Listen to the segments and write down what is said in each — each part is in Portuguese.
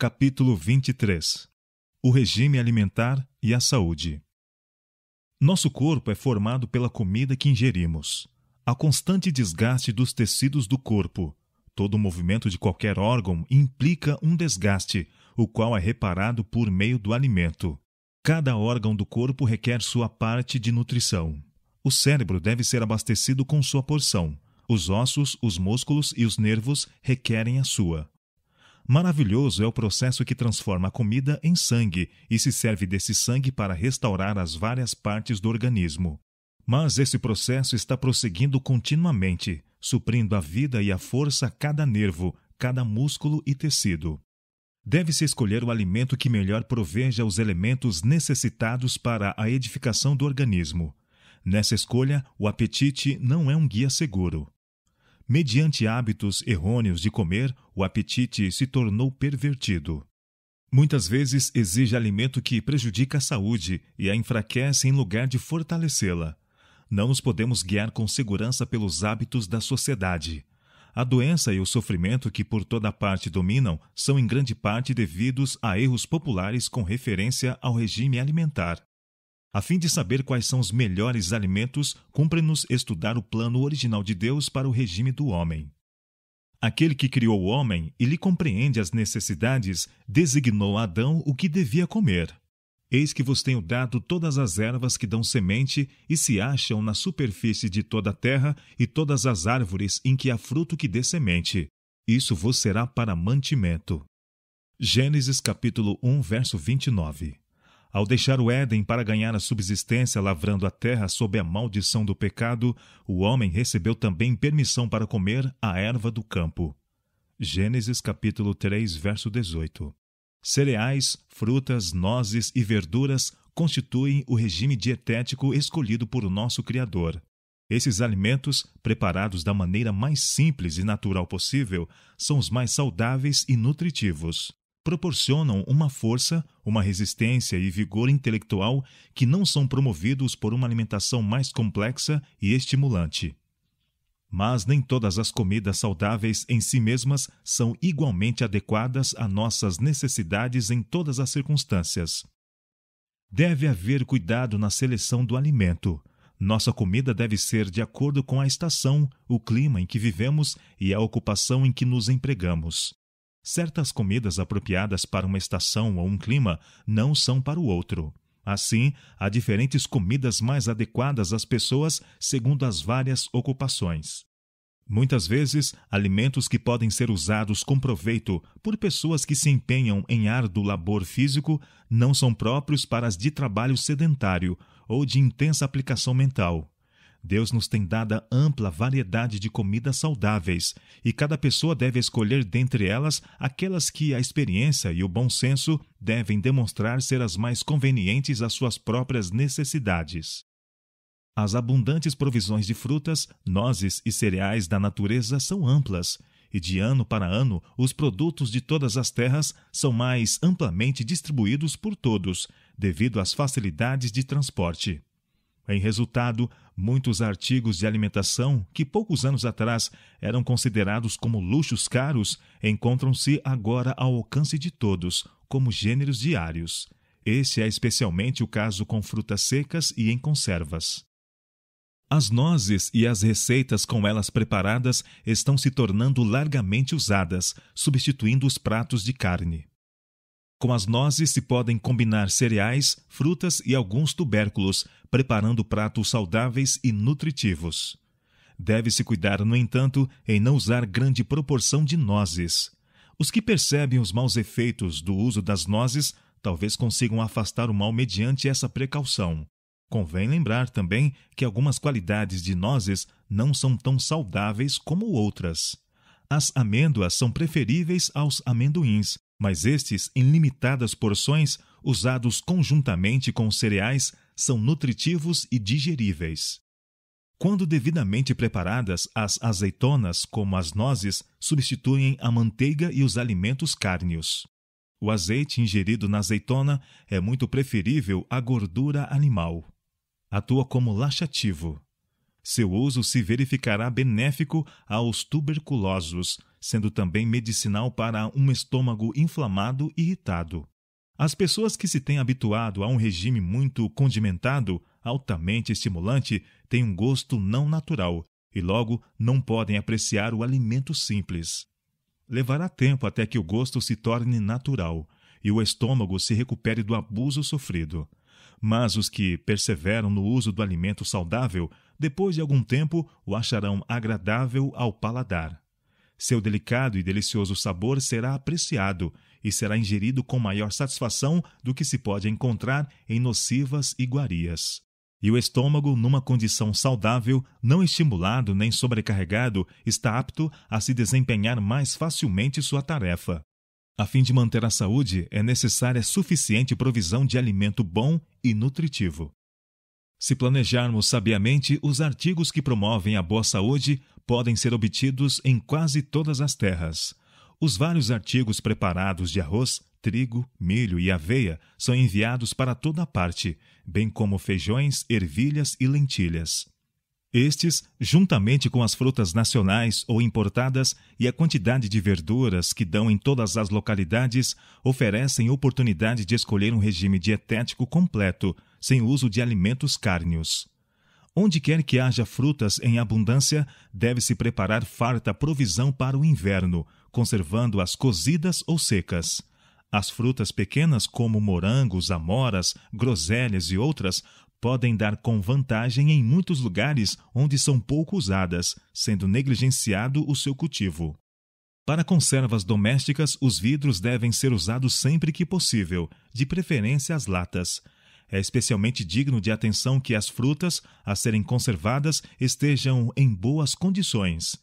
Capítulo 23 O regime alimentar e a saúde. Nosso corpo é formado pela comida que ingerimos. A constante desgaste dos tecidos do corpo, todo movimento de qualquer órgão implica um desgaste, o qual é reparado por meio do alimento. Cada órgão do corpo requer sua parte de nutrição. O cérebro deve ser abastecido com sua porção. Os ossos, os músculos e os nervos requerem a sua. Maravilhoso é o processo que transforma a comida em sangue e se serve desse sangue para restaurar as várias partes do organismo. Mas esse processo está prosseguindo continuamente, suprindo a vida e a força a cada nervo, cada músculo e tecido. Deve-se escolher o alimento que melhor proveja os elementos necessitados para a edificação do organismo. Nessa escolha, o apetite não é um guia seguro mediante hábitos errôneos de comer, o apetite se tornou pervertido. Muitas vezes exige alimento que prejudica a saúde e a enfraquece em lugar de fortalecê-la. Não nos podemos guiar com segurança pelos hábitos da sociedade. A doença e o sofrimento que por toda parte dominam são em grande parte devidos a erros populares com referência ao regime alimentar. A fim de saber quais são os melhores alimentos, cumpre-nos estudar o plano original de Deus para o regime do homem. Aquele que criou o homem e lhe compreende as necessidades, designou a Adão o que devia comer. Eis que vos tenho dado todas as ervas que dão semente e se acham na superfície de toda a terra, e todas as árvores em que há fruto que dê semente. Isso vos será para mantimento. Gênesis capítulo 1, verso 29 ao deixar o Éden para ganhar a subsistência lavrando a terra sob a maldição do pecado, o homem recebeu também permissão para comer a erva do campo. Gênesis capítulo 3, verso 18. Cereais, frutas, nozes e verduras constituem o regime dietético escolhido por nosso Criador. Esses alimentos, preparados da maneira mais simples e natural possível, são os mais saudáveis e nutritivos proporcionam uma força, uma resistência e vigor intelectual que não são promovidos por uma alimentação mais complexa e estimulante. Mas nem todas as comidas saudáveis em si mesmas são igualmente adequadas a nossas necessidades em todas as circunstâncias. Deve haver cuidado na seleção do alimento. Nossa comida deve ser de acordo com a estação, o clima em que vivemos e a ocupação em que nos empregamos. Certas comidas apropriadas para uma estação ou um clima não são para o outro. Assim, há diferentes comidas mais adequadas às pessoas segundo as várias ocupações. Muitas vezes, alimentos que podem ser usados com proveito por pessoas que se empenham em árduo labor físico não são próprios para as de trabalho sedentário ou de intensa aplicação mental. Deus nos tem dada ampla variedade de comidas saudáveis, e cada pessoa deve escolher dentre elas aquelas que a experiência e o bom senso devem demonstrar ser as mais convenientes às suas próprias necessidades. As abundantes provisões de frutas, nozes e cereais da natureza são amplas, e de ano para ano os produtos de todas as terras são mais amplamente distribuídos por todos, devido às facilidades de transporte. Em resultado, muitos artigos de alimentação que poucos anos atrás eram considerados como luxos caros encontram-se agora ao alcance de todos, como gêneros diários. Esse é especialmente o caso com frutas secas e em conservas. As nozes e as receitas com elas preparadas estão se tornando largamente usadas, substituindo os pratos de carne. Com as nozes se podem combinar cereais, frutas e alguns tubérculos, preparando pratos saudáveis e nutritivos. Deve-se cuidar, no entanto, em não usar grande proporção de nozes. Os que percebem os maus efeitos do uso das nozes talvez consigam afastar o mal mediante essa precaução. Convém lembrar também que algumas qualidades de nozes não são tão saudáveis como outras. As amêndoas são preferíveis aos amendoins, mas estes, em limitadas porções, usados conjuntamente com cereais, são nutritivos e digeríveis. Quando devidamente preparadas, as azeitonas, como as nozes, substituem a manteiga e os alimentos cárneos. O azeite ingerido na azeitona é muito preferível à gordura animal. Atua como laxativo. Seu uso se verificará benéfico aos tuberculosos, sendo também medicinal para um estômago inflamado e irritado. As pessoas que se têm habituado a um regime muito condimentado, altamente estimulante, têm um gosto não natural e logo não podem apreciar o alimento simples. Levará tempo até que o gosto se torne natural e o estômago se recupere do abuso sofrido. Mas os que perseveram no uso do alimento saudável, depois de algum tempo o acharão agradável ao paladar. Seu delicado e delicioso sabor será apreciado e será ingerido com maior satisfação do que se pode encontrar em nocivas iguarias. E o estômago, numa condição saudável, não estimulado nem sobrecarregado, está apto a se desempenhar mais facilmente sua tarefa. A fim de manter a saúde, é necessária suficiente provisão de alimento bom e nutritivo. Se planejarmos sabiamente, os artigos que promovem a boa saúde podem ser obtidos em quase todas as terras. Os vários artigos preparados de arroz, trigo, milho e aveia são enviados para toda a parte, bem como feijões, ervilhas e lentilhas. Estes, juntamente com as frutas nacionais ou importadas e a quantidade de verduras que dão em todas as localidades, oferecem oportunidade de escolher um regime dietético completo sem uso de alimentos cárneos. Onde quer que haja frutas em abundância, deve-se preparar farta provisão para o inverno, conservando-as cozidas ou secas. As frutas pequenas, como morangos, amoras, groselhas e outras, podem dar com vantagem em muitos lugares onde são pouco usadas, sendo negligenciado o seu cultivo. Para conservas domésticas, os vidros devem ser usados sempre que possível, de preferência as latas é especialmente digno de atenção que as frutas, a serem conservadas, estejam em boas condições.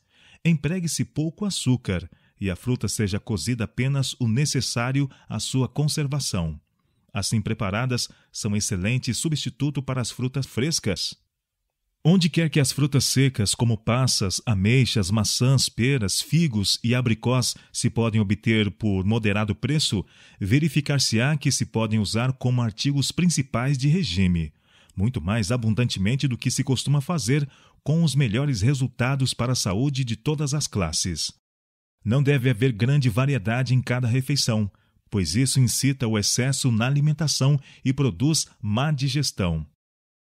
Empregue-se pouco açúcar e a fruta seja cozida apenas o necessário à sua conservação. Assim preparadas, são excelente substituto para as frutas frescas. Onde quer que as frutas secas, como passas, ameixas, maçãs, peras, figos e abricós, se podem obter por moderado preço, verificar-se-á que se podem usar como artigos principais de regime, muito mais abundantemente do que se costuma fazer, com os melhores resultados para a saúde de todas as classes. Não deve haver grande variedade em cada refeição, pois isso incita o excesso na alimentação e produz má digestão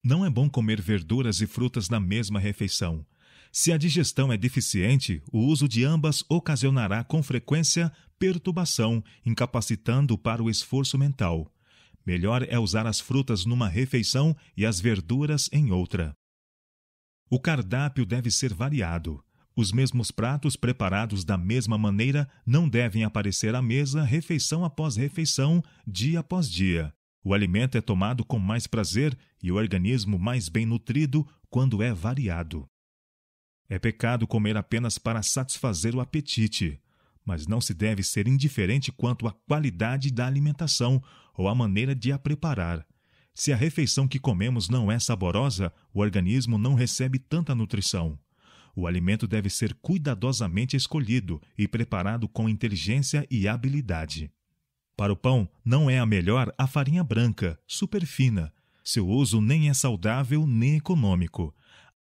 não é bom comer verduras e frutas na mesma refeição. Se a digestão é deficiente, o uso de ambas ocasionará com frequência perturbação, incapacitando para o esforço mental. Melhor é usar as frutas numa refeição e as verduras em outra. O cardápio deve ser variado. Os mesmos pratos preparados da mesma maneira não devem aparecer à mesa refeição após refeição, dia após dia. O alimento é tomado com mais prazer e o organismo mais bem nutrido quando é variado. É pecado comer apenas para satisfazer o apetite, mas não se deve ser indiferente quanto à qualidade da alimentação ou à maneira de a preparar. Se a refeição que comemos não é saborosa, o organismo não recebe tanta nutrição. O alimento deve ser cuidadosamente escolhido e preparado com inteligência e habilidade. Para o pão, não é a melhor a farinha branca, superfina. Seu uso nem é saudável nem econômico.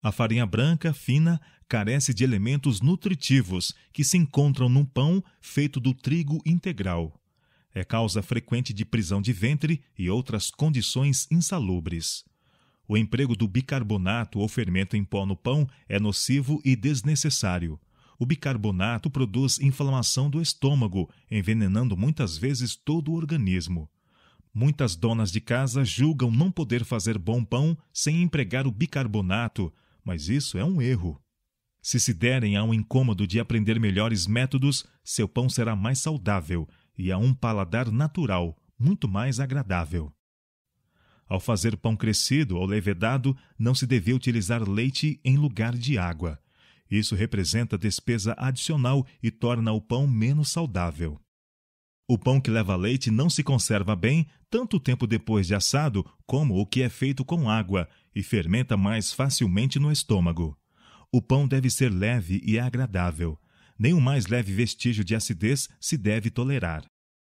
A farinha branca fina carece de elementos nutritivos que se encontram num pão feito do trigo integral. É causa frequente de prisão de ventre e outras condições insalubres. O emprego do bicarbonato ou fermento em pó no pão é nocivo e desnecessário. O bicarbonato produz inflamação do estômago, envenenando muitas vezes todo o organismo. Muitas donas de casa julgam não poder fazer bom pão sem empregar o bicarbonato, mas isso é um erro. Se se derem ao incômodo de aprender melhores métodos, seu pão será mais saudável e a um paladar natural, muito mais agradável. Ao fazer pão crescido ou levedado, não se devia utilizar leite em lugar de água. Isso representa despesa adicional e torna o pão menos saudável. O pão que leva leite não se conserva bem tanto tempo depois de assado como o que é feito com água e fermenta mais facilmente no estômago. O pão deve ser leve e agradável. Nem o mais leve vestígio de acidez se deve tolerar.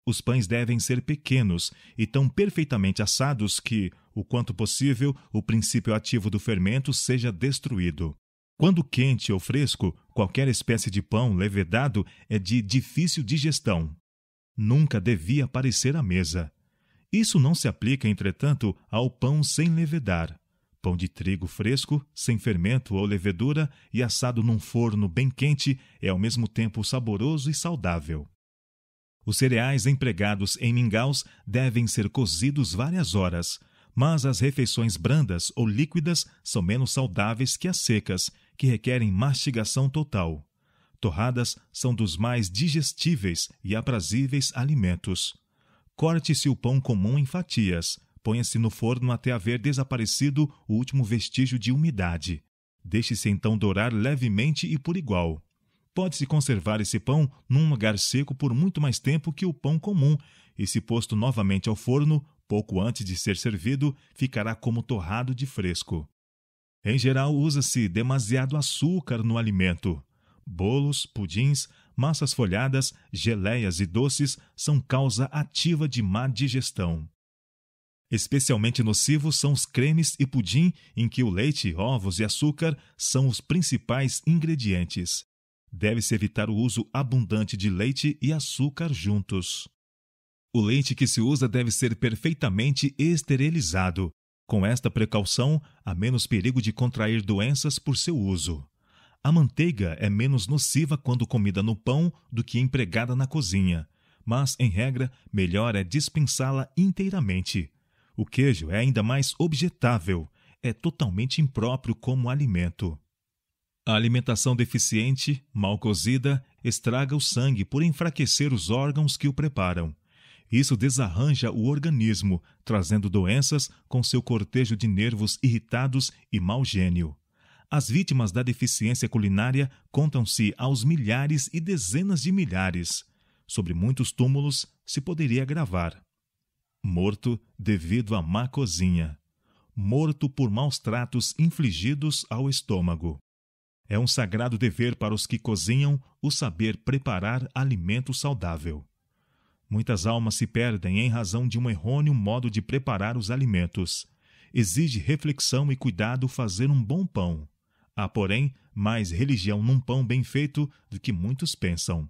Os pães devem ser pequenos e tão perfeitamente assados que, o quanto possível, o princípio ativo do fermento seja destruído. Quando quente ou fresco, qualquer espécie de pão levedado é de difícil digestão. Nunca devia aparecer à mesa. Isso não se aplica, entretanto, ao pão sem levedar. Pão de trigo fresco, sem fermento ou levedura e assado num forno bem quente é ao mesmo tempo saboroso e saudável. Os cereais empregados em mingaus devem ser cozidos várias horas, mas as refeições brandas ou líquidas são menos saudáveis que as secas que requerem mastigação total. Torradas são dos mais digestíveis e aprazíveis alimentos. Corte-se o pão comum em fatias, ponha-se no forno até haver desaparecido o último vestígio de umidade. Deixe-se então dourar levemente e por igual. Pode-se conservar esse pão num lugar seco por muito mais tempo que o pão comum, e se posto novamente ao forno, pouco antes de ser servido, ficará como torrado de fresco. Em geral, usa-se demasiado açúcar no alimento. Bolos, pudins, massas folhadas, geleias e doces são causa ativa de má digestão. Especialmente nocivos são os cremes e pudim, em que o leite, ovos e açúcar são os principais ingredientes. Deve-se evitar o uso abundante de leite e açúcar juntos. O leite que se usa deve ser perfeitamente esterilizado, com esta precaução, há menos perigo de contrair doenças por seu uso. A manteiga é menos nociva quando comida no pão do que empregada na cozinha, mas, em regra, melhor é dispensá-la inteiramente. O queijo é ainda mais objetável, é totalmente impróprio como alimento. A alimentação deficiente, mal cozida, estraga o sangue por enfraquecer os órgãos que o preparam. Isso desarranja o organismo, trazendo doenças com seu cortejo de nervos irritados e mau gênio. As vítimas da deficiência culinária contam-se aos milhares e dezenas de milhares. Sobre muitos túmulos se poderia gravar: morto devido à má cozinha, morto por maus tratos infligidos ao estômago. É um sagrado dever para os que cozinham o saber preparar alimento saudável. Muitas almas se perdem em razão de um errôneo modo de preparar os alimentos. Exige reflexão e cuidado fazer um bom pão. Há, porém, mais religião num pão bem feito do que muitos pensam.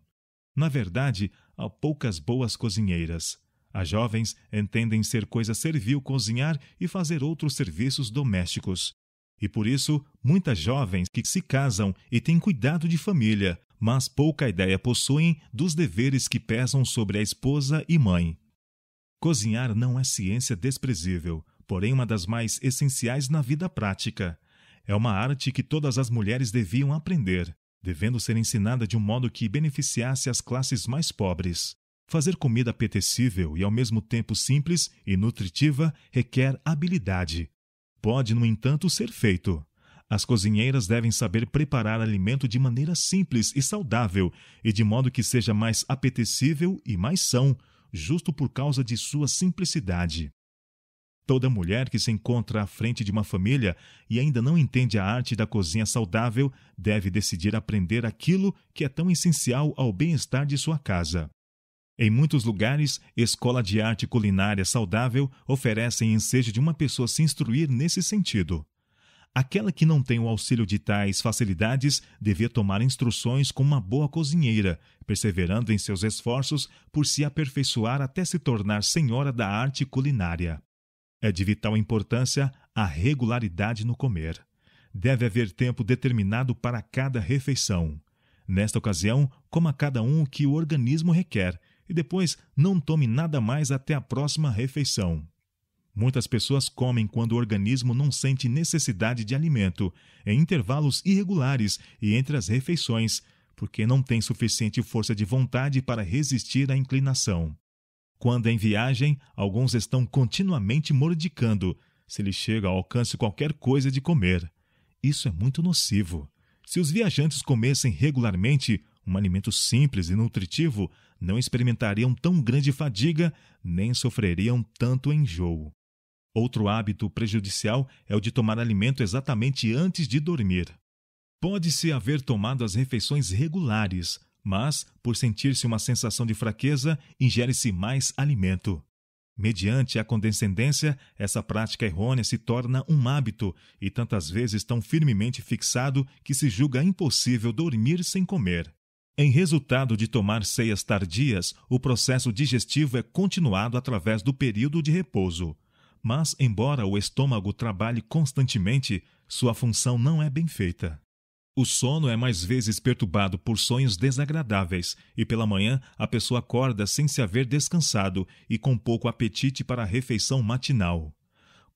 Na verdade, há poucas boas cozinheiras. As jovens entendem ser coisa servil cozinhar e fazer outros serviços domésticos. E por isso, muitas jovens que se casam e têm cuidado de família mas pouca ideia possuem dos deveres que pesam sobre a esposa e mãe. Cozinhar não é ciência desprezível, porém uma das mais essenciais na vida prática. É uma arte que todas as mulheres deviam aprender, devendo ser ensinada de um modo que beneficiasse as classes mais pobres. Fazer comida apetecível e ao mesmo tempo simples e nutritiva requer habilidade. Pode, no entanto, ser feito. As cozinheiras devem saber preparar alimento de maneira simples e saudável, e de modo que seja mais apetecível e mais são, justo por causa de sua simplicidade. Toda mulher que se encontra à frente de uma família e ainda não entende a arte da cozinha saudável deve decidir aprender aquilo que é tão essencial ao bem-estar de sua casa. Em muitos lugares, escola de arte culinária saudável oferecem ensejo de uma pessoa se instruir nesse sentido. Aquela que não tem o auxílio de tais facilidades devia tomar instruções com uma boa cozinheira, perseverando em seus esforços por se aperfeiçoar até se tornar senhora da arte culinária. É de vital importância a regularidade no comer. Deve haver tempo determinado para cada refeição. Nesta ocasião, coma cada um o que o organismo requer e depois não tome nada mais até a próxima refeição. Muitas pessoas comem quando o organismo não sente necessidade de alimento, em intervalos irregulares e entre as refeições, porque não tem suficiente força de vontade para resistir à inclinação. Quando em viagem, alguns estão continuamente mordicando, se lhe chega ao alcance qualquer coisa de comer. Isso é muito nocivo. Se os viajantes comessem regularmente um alimento simples e nutritivo, não experimentariam tão grande fadiga nem sofreriam tanto enjoo. Outro hábito prejudicial é o de tomar alimento exatamente antes de dormir. Pode-se haver tomado as refeições regulares, mas, por sentir-se uma sensação de fraqueza, ingere-se mais alimento. Mediante a condescendência, essa prática errônea se torna um hábito e tantas vezes tão firmemente fixado que se julga impossível dormir sem comer. Em resultado de tomar ceias tardias, o processo digestivo é continuado através do período de repouso mas embora o estômago trabalhe constantemente, sua função não é bem feita. O sono é mais vezes perturbado por sonhos desagradáveis, e pela manhã a pessoa acorda sem se haver descansado e com pouco apetite para a refeição matinal.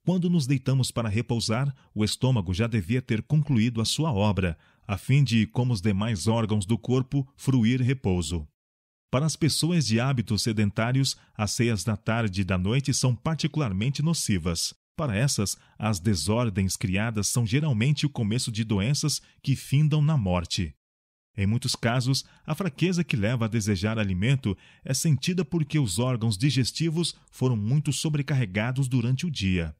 Quando nos deitamos para repousar, o estômago já devia ter concluído a sua obra, a fim de, como os demais órgãos do corpo, fruir repouso. Para as pessoas de hábitos sedentários, as ceias da tarde e da noite são particularmente nocivas. Para essas, as desordens criadas são geralmente o começo de doenças que findam na morte. Em muitos casos, a fraqueza que leva a desejar alimento é sentida porque os órgãos digestivos foram muito sobrecarregados durante o dia.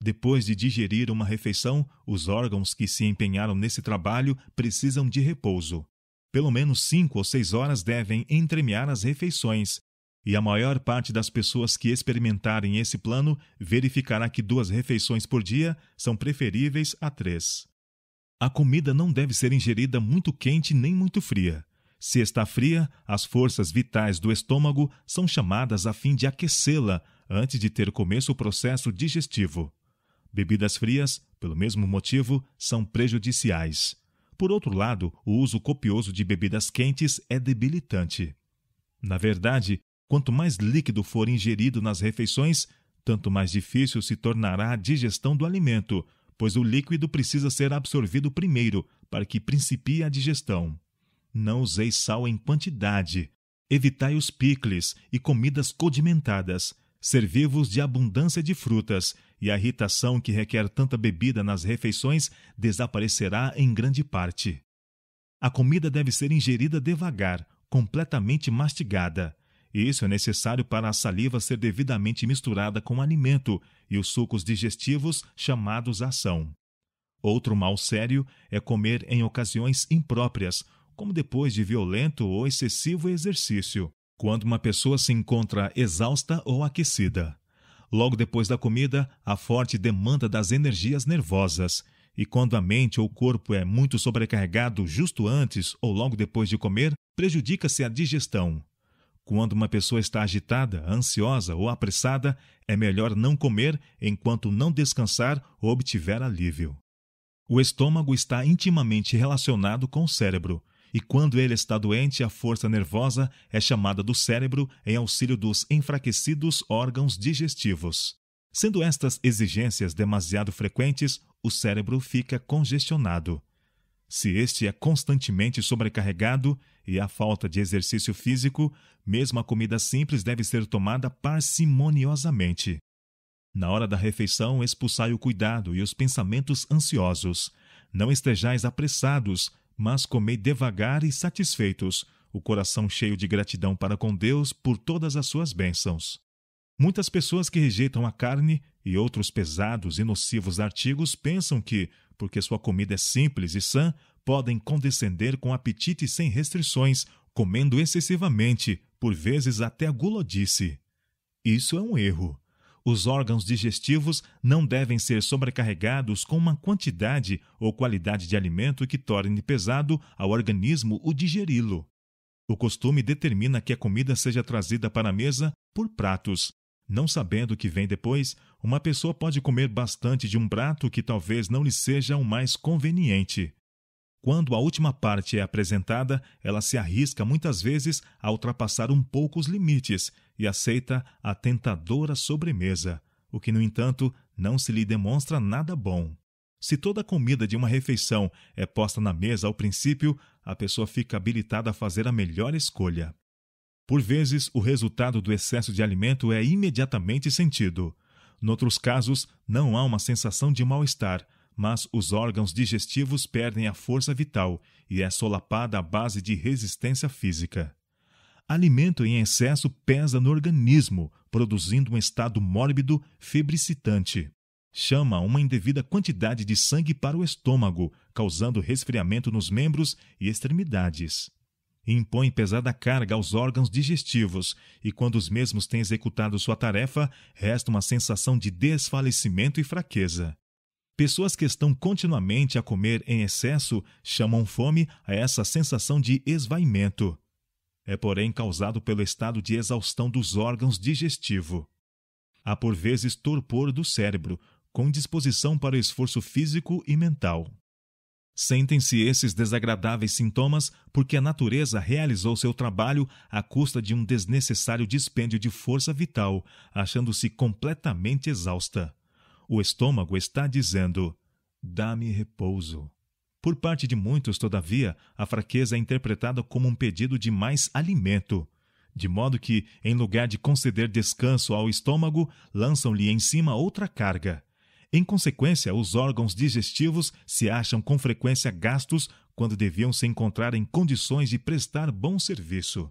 Depois de digerir uma refeição, os órgãos que se empenharam nesse trabalho precisam de repouso pelo menos cinco ou seis horas devem entremear as refeições, e a maior parte das pessoas que experimentarem esse plano verificará que duas refeições por dia são preferíveis a três. A comida não deve ser ingerida muito quente nem muito fria. Se está fria, as forças vitais do estômago são chamadas a fim de aquecê-la antes de ter começo o processo digestivo. Bebidas frias, pelo mesmo motivo, são prejudiciais. Por outro lado, o uso copioso de bebidas quentes é debilitante. Na verdade, quanto mais líquido for ingerido nas refeições, tanto mais difícil se tornará a digestão do alimento, pois o líquido precisa ser absorvido primeiro para que principie a digestão. Não useis sal em quantidade. Evitai os picles e comidas condimentadas, servivos de abundância de frutas, e a irritação que requer tanta bebida nas refeições desaparecerá em grande parte. A comida deve ser ingerida devagar, completamente mastigada. Isso é necessário para a saliva ser devidamente misturada com o alimento e os sucos digestivos chamados ação. Outro mal sério é comer em ocasiões impróprias, como depois de violento ou excessivo exercício quando uma pessoa se encontra exausta ou aquecida. Logo depois da comida, a forte demanda das energias nervosas. E quando a mente ou corpo é muito sobrecarregado justo antes ou logo depois de comer, prejudica-se a digestão. Quando uma pessoa está agitada, ansiosa ou apressada, é melhor não comer enquanto não descansar ou obtiver alívio. O estômago está intimamente relacionado com o cérebro, e quando ele está doente, a força nervosa é chamada do cérebro em auxílio dos enfraquecidos órgãos digestivos. Sendo estas exigências demasiado frequentes, o cérebro fica congestionado. Se este é constantemente sobrecarregado e há falta de exercício físico, mesmo a comida simples deve ser tomada parcimoniosamente. Na hora da refeição, expulsai o cuidado e os pensamentos ansiosos. Não estejais apressados, mas comei devagar e satisfeitos, o coração cheio de gratidão para com Deus por todas as suas bênçãos. Muitas pessoas que rejeitam a carne e outros pesados e nocivos artigos pensam que, porque sua comida é simples e sã, podem condescender com apetite sem restrições, comendo excessivamente, por vezes até a gulodice. Isso é um erro os órgãos digestivos não devem ser sobrecarregados com uma quantidade ou qualidade de alimento que torne pesado ao organismo o digeri-lo. O costume determina que a comida seja trazida para a mesa por pratos. Não sabendo o que vem depois, uma pessoa pode comer bastante de um prato que talvez não lhe seja o mais conveniente. Quando a última parte é apresentada, ela se arrisca muitas vezes a ultrapassar um pouco os limites e aceita a tentadora sobremesa, o que, no entanto, não se lhe demonstra nada bom. Se toda a comida de uma refeição é posta na mesa ao princípio, a pessoa fica habilitada a fazer a melhor escolha. Por vezes, o resultado do excesso de alimento é imediatamente sentido. Noutros casos, não há uma sensação de mal-estar, mas os órgãos digestivos perdem a força vital e é solapada a base de resistência física. Alimento em excesso pesa no organismo, produzindo um estado mórbido febricitante. Chama uma indevida quantidade de sangue para o estômago, causando resfriamento nos membros e extremidades. Impõe pesada carga aos órgãos digestivos, e quando os mesmos têm executado sua tarefa, resta uma sensação de desfalecimento e fraqueza. Pessoas que estão continuamente a comer em excesso chamam fome a essa sensação de esvaimento. É, porém, causado pelo estado de exaustão dos órgãos digestivo. Há por vezes torpor do cérebro, com disposição para o esforço físico e mental. Sentem-se esses desagradáveis sintomas porque a natureza realizou seu trabalho à custa de um desnecessário dispêndio de força vital, achando-se completamente exausta. O estômago está dizendo: dá-me repouso. Por parte de muitos, todavia, a fraqueza é interpretada como um pedido de mais alimento, de modo que, em lugar de conceder descanso ao estômago, lançam-lhe em cima outra carga. Em consequência, os órgãos digestivos se acham com frequência gastos quando deviam se encontrar em condições de prestar bom serviço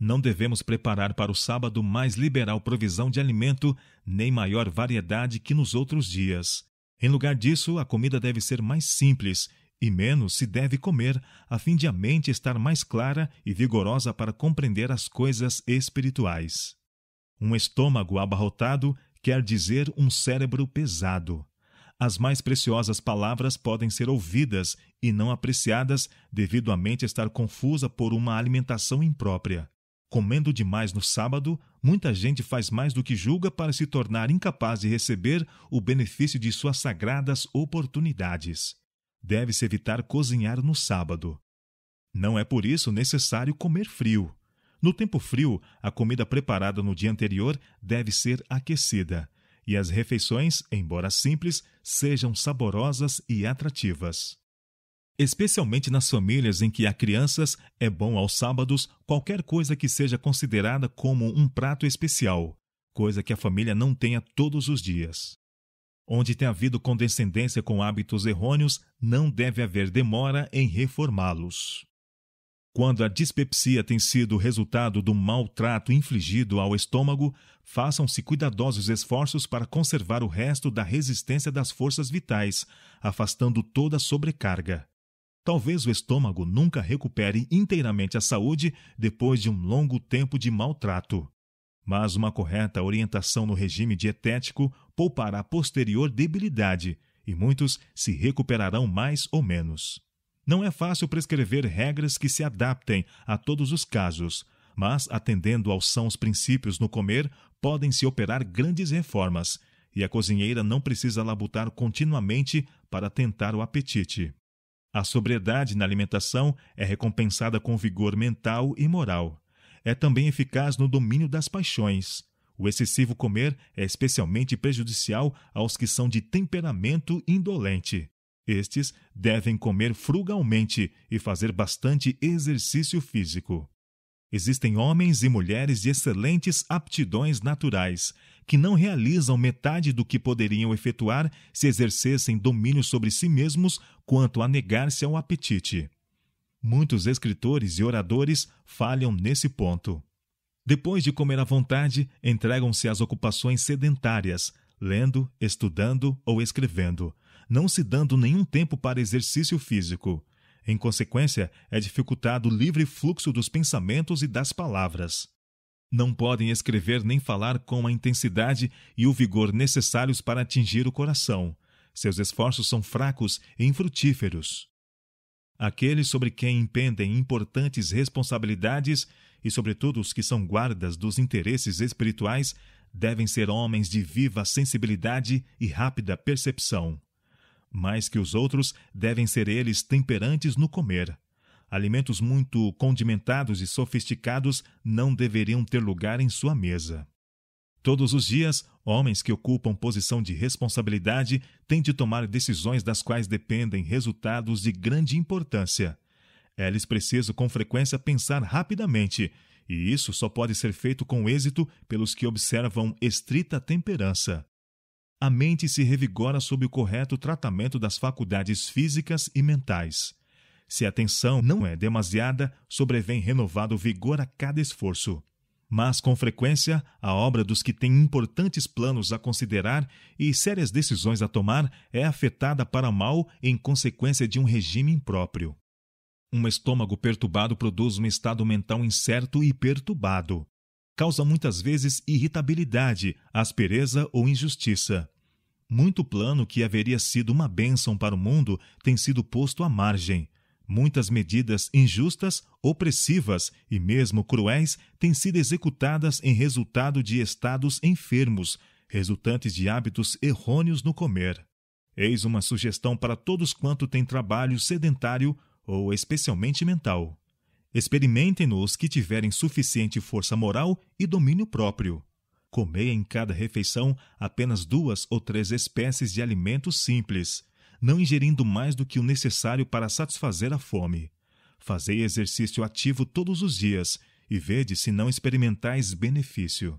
não devemos preparar para o sábado mais liberal provisão de alimento, nem maior variedade que nos outros dias. Em lugar disso, a comida deve ser mais simples e menos se deve comer, a fim de a mente estar mais clara e vigorosa para compreender as coisas espirituais. Um estômago abarrotado quer dizer um cérebro pesado. As mais preciosas palavras podem ser ouvidas e não apreciadas devido à mente estar confusa por uma alimentação imprópria. Comendo demais no sábado, muita gente faz mais do que julga para se tornar incapaz de receber o benefício de suas sagradas oportunidades. Deve-se evitar cozinhar no sábado. Não é por isso necessário comer frio. No tempo frio, a comida preparada no dia anterior deve ser aquecida, e as refeições, embora simples, sejam saborosas e atrativas especialmente nas famílias em que há crianças, é bom aos sábados qualquer coisa que seja considerada como um prato especial, coisa que a família não tenha todos os dias. Onde tem havido condescendência com hábitos errôneos, não deve haver demora em reformá-los. Quando a dispepsia tem sido resultado do maltrato infligido ao estômago, façam-se cuidadosos esforços para conservar o resto da resistência das forças vitais, afastando toda a sobrecarga. Talvez o estômago nunca recupere inteiramente a saúde depois de um longo tempo de maltrato. Mas uma correta orientação no regime dietético poupará posterior debilidade e muitos se recuperarão mais ou menos. Não é fácil prescrever regras que se adaptem a todos os casos, mas atendendo aos sãos princípios no comer, podem-se operar grandes reformas, e a cozinheira não precisa labutar continuamente para tentar o apetite. A sobriedade na alimentação é recompensada com vigor mental e moral. É também eficaz no domínio das paixões. O excessivo comer é especialmente prejudicial aos que são de temperamento indolente. Estes devem comer frugalmente e fazer bastante exercício físico. Existem homens e mulheres de excelentes aptidões naturais que não realizam metade do que poderiam efetuar se exercessem domínio sobre si mesmos quanto a negar-se ao apetite. Muitos escritores e oradores falham nesse ponto. Depois de comer à vontade, entregam-se às ocupações sedentárias, lendo, estudando ou escrevendo, não se dando nenhum tempo para exercício físico. Em consequência, é dificultado o livre fluxo dos pensamentos e das palavras não podem escrever nem falar com a intensidade e o vigor necessários para atingir o coração. Seus esforços são fracos e infrutíferos. Aqueles sobre quem impendem importantes responsabilidades e, sobretudo, os que são guardas dos interesses espirituais devem ser homens de viva sensibilidade e rápida percepção. Mais que os outros, devem ser eles temperantes no comer alimentos muito condimentados e sofisticados não deveriam ter lugar em sua mesa. Todos os dias, homens que ocupam posição de responsabilidade têm de tomar decisões das quais dependem resultados de grande importância. É lhes preciso com frequência pensar rapidamente, e isso só pode ser feito com êxito pelos que observam estrita temperança. A mente se revigora sob o correto tratamento das faculdades físicas e mentais. Se a atenção não é demasiada, sobrevém renovado vigor a cada esforço. Mas, com frequência, a obra dos que têm importantes planos a considerar e sérias decisões a tomar é afetada para mal em consequência de um regime impróprio. Um estômago perturbado produz um estado mental incerto e perturbado. Causa muitas vezes irritabilidade, aspereza ou injustiça. Muito plano que haveria sido uma bênção para o mundo tem sido posto à margem. Muitas medidas injustas, opressivas e mesmo cruéis têm sido executadas em resultado de estados enfermos, resultantes de hábitos errôneos no comer. Eis uma sugestão para todos quanto têm trabalho sedentário ou especialmente mental. experimentem nos os que tiverem suficiente força moral e domínio próprio. Comei em cada refeição apenas duas ou três espécies de alimentos simples, não ingerindo mais do que o necessário para satisfazer a fome. Fazei exercício ativo todos os dias, e vede se não experimentais benefício.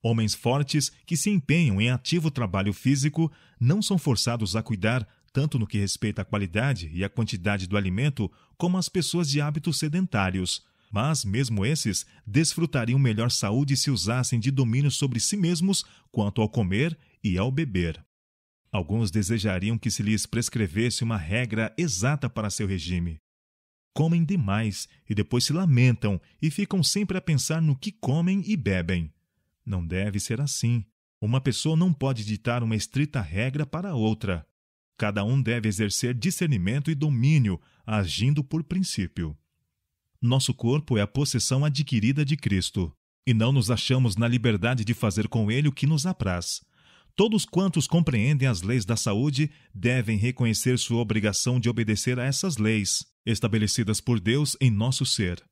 Homens fortes que se empenham em ativo trabalho físico não são forçados a cuidar tanto no que respeita à qualidade e à quantidade do alimento, como as pessoas de hábitos sedentários. Mas, mesmo esses, desfrutariam melhor saúde se usassem de domínio sobre si mesmos quanto ao comer e ao beber. Alguns desejariam que se lhes prescrevesse uma regra exata para seu regime. Comem demais e depois se lamentam e ficam sempre a pensar no que comem e bebem. Não deve ser assim. Uma pessoa não pode ditar uma estrita regra para outra. Cada um deve exercer discernimento e domínio, agindo por princípio. Nosso corpo é a possessão adquirida de Cristo, e não nos achamos na liberdade de fazer com ele o que nos apraz. Todos quantos compreendem as leis da saúde devem reconhecer sua obrigação de obedecer a essas leis, estabelecidas por Deus em nosso ser.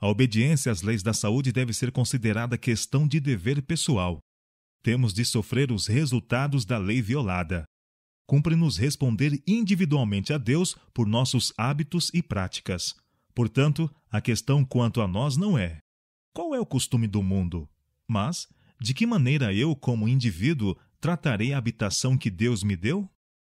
A obediência às leis da saúde deve ser considerada questão de dever pessoal. Temos de sofrer os resultados da lei violada. Cumpre-nos responder individualmente a Deus por nossos hábitos e práticas. Portanto, a questão quanto a nós não é: qual é o costume do mundo? Mas, de que maneira eu, como indivíduo, tratarei a habitação que Deus me deu?